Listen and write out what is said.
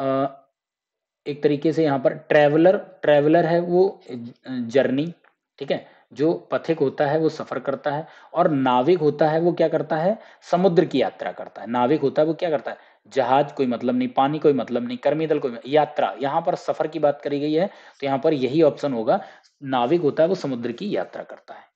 एक तरीके से यहाँ पर ट्रैवलर ट्रैवलर है वो जर्नी ठीक है जो पथिक होता है वो सफर करता है और नाविक होता है वो क्या करता है समुद्र की यात्रा करता है नाविक होता है वो क्या करता है जहाज कोई मतलब नहीं पानी कोई मतलब नहीं कर्मी दल कोई मतलब, यात्रा यहाँ पर सफर की बात करी गई है तो यहाँ पर यही ऑप्शन होगा नाविक होता है वो समुद्र की यात्रा करता है